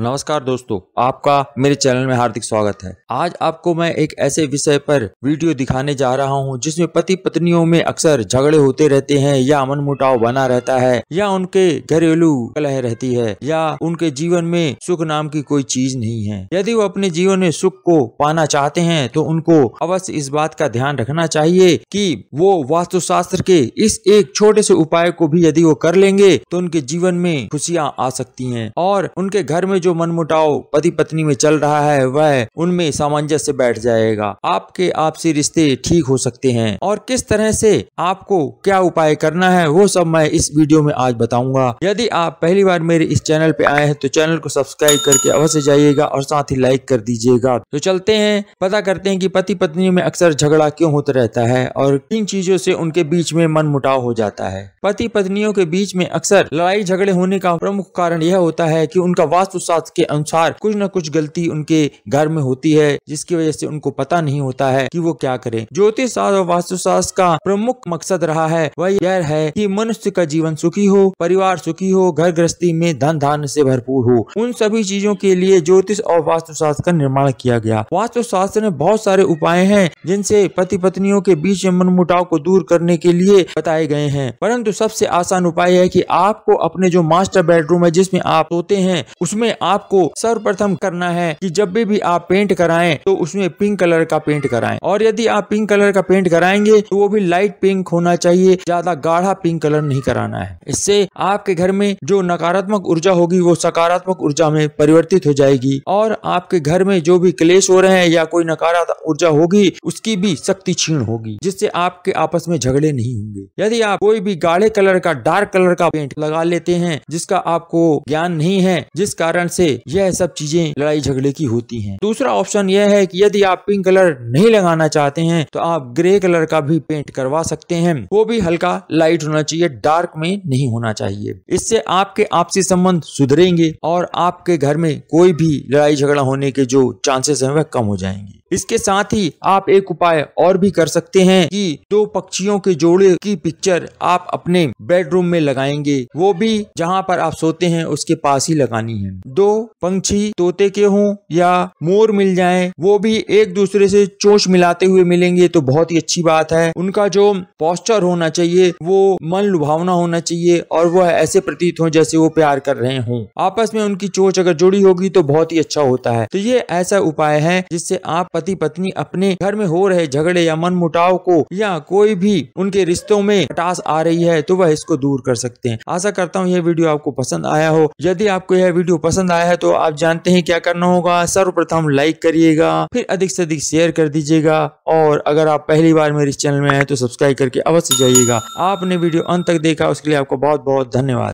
नमस्कार दोस्तों आपका मेरे चैनल में हार्दिक स्वागत है आज आपको मैं एक ऐसे विषय पर वीडियो दिखाने जा रहा हूं जिसमें पति पत्नियों में अक्सर झगड़े होते रहते हैं या मन मुटाव बना रहता है या उनके घरेलू कलह रहती है या उनके जीवन में सुख नाम की कोई चीज नहीं है यदि वो अपने जीवन में सुख को पाना चाहते है तो उनको अवश्य इस बात का ध्यान रखना चाहिए की वो वास्तुशास्त्र के इस एक छोटे से उपाय को भी यदि वो कर लेंगे तो उनके जीवन में खुशियाँ आ सकती है और उनके घर में जो मनमुटाव पति पत्नी में चल रहा है वह उनमें सामंजस्य बैठ जाएगा आपके आपसी रिश्ते ठीक हो सकते हैं और किस तरह से आपको क्या उपाय करना है वो सब मैं इस वीडियो में आज बताऊंगा यदि आप पहली बार मेरे इस चैनल पे आए हैं तो चैनल को सब्सक्राइब करके अवश्य जाइएगा और साथ ही लाइक कर दीजिएगा तो चलते हैं पता करते हैं कि पति पत्नी में अक्सर झगड़ा क्यों होता रहता है और किन चीजों से उनके बीच में मन मुटाव हो जाता है पति पत्नियों के बीच में अक्सर लड़ाई झगड़े होने का प्रमुख कारण यह होता है की उनका वास्तु अंदाज के अनुसार कुछ न कुछ गलती उनके घर में होती है जिसकी वजह से उनको पता नहीं होता है कि वो क्या करें ज्योतिष शास्त्र और वास्तुशास्त्र का प्रमुख मकसद रहा है वह यह है कि मनुष्य का जीवन सुखी हो परिवार सुखी हो घर गृहस्थी में धन धान से भरपूर हो उन सभी चीजों के लिए ज्योतिष और वास्तुशास्त्र का निर्माण किया गया वास्तुशास्त्र में बहुत सारे उपाय है जिनसे पति पत्नियों के बीच में मनमुटाव को दूर करने के लिए बताए गए हैं परंतु सबसे आसान उपाय है की आपको अपने जो मास्टर बेडरूम है जिसमे आप सोते हैं उसमें आपको सर्वप्रथम करना है कि जब भी आप पेंट कराएं तो उसमें पिंक कलर का पेंट कराएं और यदि आप पिंक कलर का पेंट कराएंगे तो वो भी लाइट पिंक होना चाहिए ज्यादा गाढ़ा पिंक कलर नहीं कराना है इससे आपके घर में जो नकारात्मक ऊर्जा होगी वो सकारात्मक ऊर्जा में परिवर्तित हो जाएगी और आपके घर में जो भी क्लेश हो रहे हैं या कोई नकारात्मक ऊर्जा होगी उसकी भी शक्ति क्षीण होगी जिससे आपके आपस में झगड़े नहीं होंगे यदि आप कोई भी गाढ़े कलर का डार्क कलर का पेंट लगा लेते हैं जिसका आपको ज्ञान नहीं है जिस कारण से यह सब चीजें लड़ाई झगड़े की होती हैं दूसरा ऑप्शन यह है कि यदि आप पिंक कलर नहीं लगाना चाहते हैं तो आप ग्रे कलर का भी पेंट करवा सकते हैं वो भी हल्का लाइट होना चाहिए डार्क में नहीं होना चाहिए इससे आपके आपसी संबंध सुधरेंगे और आपके घर में कोई भी लड़ाई झगड़ा होने के जो चांसेस है वह कम हो जाएंगे इसके साथ ही आप एक उपाय और भी कर सकते हैं कि दो पक्षियों के जोड़े की पिक्चर आप अपने बेडरूम में लगाएंगे वो भी जहां पर आप सोते हैं उसके पास ही लगानी है दो पंछी तोते के हों या मोर मिल जाएं वो भी एक दूसरे से चोच मिलाते हुए मिलेंगे तो बहुत ही अच्छी बात है उनका जो पॉस्चर होना चाहिए वो मन लुभावना होना चाहिए और वह ऐसे प्रतीत हो जैसे वो प्यार कर रहे हों आपस में उनकी चोच अगर जुड़ी होगी तो बहुत ही अच्छा होता है तो ये ऐसा उपाय है जिससे आप पति पत्नी अपने घर में हो रहे झगड़े या मन मुटाव को या कोई भी उनके रिश्तों में टास आ रही है तो वह इसको दूर कर सकते हैं आशा करता हूँ यह वीडियो आपको पसंद आया हो यदि आपको यह वीडियो पसंद आया है तो आप जानते हैं क्या करना होगा सर्वप्रथम लाइक करिएगा फिर अधिक से अधिक शेयर कर दीजिएगा और अगर आप पहली बार मेरे चैनल में आए तो सब्सक्राइब करके अवश्य जाइएगा आपने वीडियो अंत तक देखा उसके लिए आपको बहुत बहुत धन्यवाद